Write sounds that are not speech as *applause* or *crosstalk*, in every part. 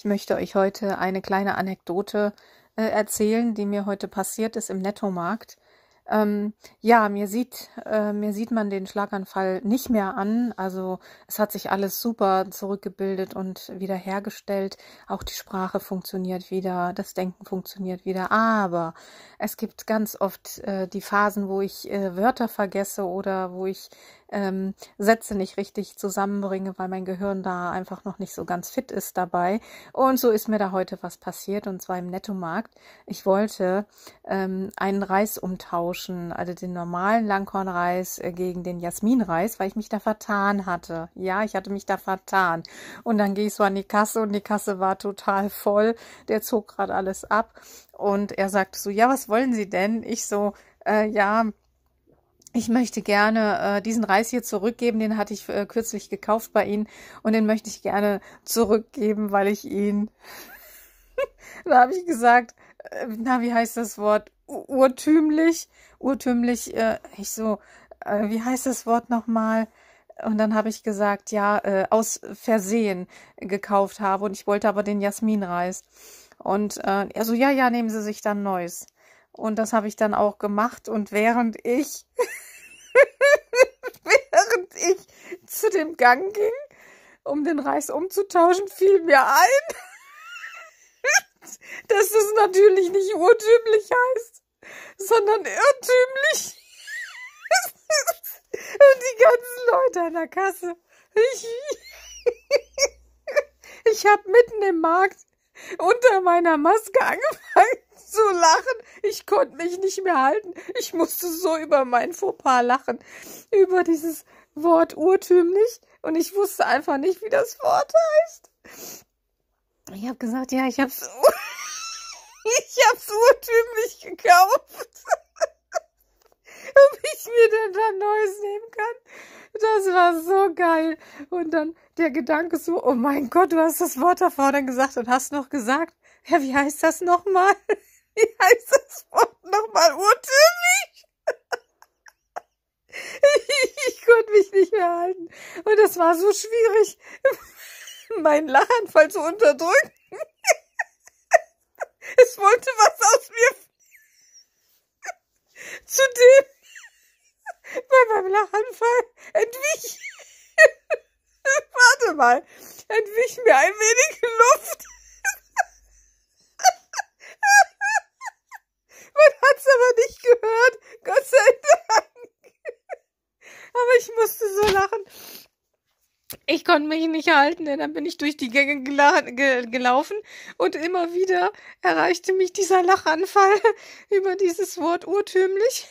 Ich möchte euch heute eine kleine Anekdote äh, erzählen, die mir heute passiert ist im Nettomarkt. Ähm, ja, mir sieht, äh, mir sieht man den Schlaganfall nicht mehr an. Also es hat sich alles super zurückgebildet und wiederhergestellt. Auch die Sprache funktioniert wieder, das Denken funktioniert wieder. Aber es gibt ganz oft äh, die Phasen, wo ich äh, Wörter vergesse oder wo ich ähm, Sätze nicht richtig zusammenbringe, weil mein Gehirn da einfach noch nicht so ganz fit ist dabei. Und so ist mir da heute was passiert und zwar im Nettomarkt. Ich wollte ähm, einen Reis umtauschen, also den normalen Langkornreis äh, gegen den Jasminreis, weil ich mich da vertan hatte. Ja, ich hatte mich da vertan. Und dann gehe ich so an die Kasse und die Kasse war total voll. Der zog gerade alles ab und er sagte so, ja, was wollen Sie denn? Ich so, äh, ja, ich möchte gerne äh, diesen Reis hier zurückgeben, den hatte ich äh, kürzlich gekauft bei Ihnen und den möchte ich gerne zurückgeben, weil ich ihn, *laughs* da habe ich gesagt, äh, na, wie heißt das Wort, Ur urtümlich, urtümlich, äh, ich so, äh, wie heißt das Wort nochmal? Und dann habe ich gesagt, ja, äh, aus Versehen gekauft habe und ich wollte aber den Jasminreis. Und äh, er so, ja, ja, nehmen Sie sich dann Neues. Und das habe ich dann auch gemacht. Und während ich, *laughs* während ich zu dem Gang ging, um den Reis umzutauschen, fiel mir ein, *laughs* dass das natürlich nicht urtümlich heißt, sondern irrtümlich. *laughs* Und die ganzen Leute an der Kasse. Ich, ich habe mitten im Markt unter meiner Maske angefangen zu lachen. Ich konnte mich nicht mehr halten. Ich musste so über mein Fauxpas lachen. Über dieses Wort urtümlich. Und ich wusste einfach nicht, wie das Wort heißt. Ich habe gesagt, ja, ich hab's, *laughs* ich hab's urtümlich gekauft. *laughs* Ob ich mir denn da Neues nehmen kann? Das war so geil. Und dann der Gedanke so, oh mein Gott, du hast das Wort davor dann gesagt und hast noch gesagt, ja, wie heißt das nochmal? *laughs* Wie heißt das Wort nochmal? Urtümlich? Ich, *laughs* ich konnte mich nicht mehr halten. Und es war so schwierig, *laughs* meinen Lachanfall zu unterdrücken. Es wollte was aus mir. Zudem bei meinem Lachanfall entwich. Warte mal, entwich mir ein wenig ich musste so lachen. Ich konnte mich nicht halten, denn dann bin ich durch die Gänge gela gelaufen und immer wieder erreichte mich dieser Lachanfall *laughs* über dieses Wort urtümlich,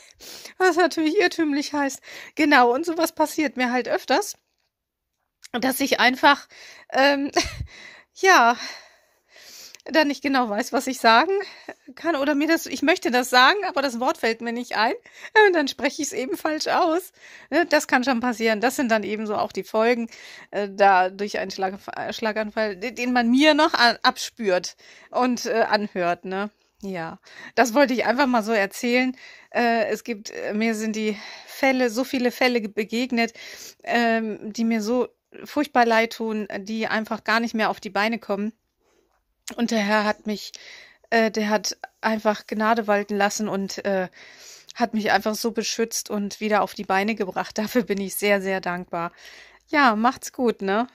was natürlich irrtümlich heißt. Genau, und sowas passiert mir halt öfters, dass ich einfach, ähm, *laughs* ja, da nicht genau weiß, was ich sagen kann oder mir das, ich möchte das sagen, aber das Wort fällt mir nicht ein, und dann spreche ich es eben falsch aus. Ne, das kann schon passieren. Das sind dann eben so auch die Folgen äh, da durch einen Schlag, äh, Schlaganfall, den man mir noch abspürt und äh, anhört, ne? Ja, das wollte ich einfach mal so erzählen. Äh, es gibt, mir sind die Fälle, so viele Fälle begegnet, ähm, die mir so furchtbar leid tun, die einfach gar nicht mehr auf die Beine kommen. Und der Herr hat mich, äh, der hat einfach Gnade walten lassen und äh, hat mich einfach so beschützt und wieder auf die Beine gebracht. *laughs* Dafür bin ich sehr, sehr dankbar. Ja, macht's gut, ne?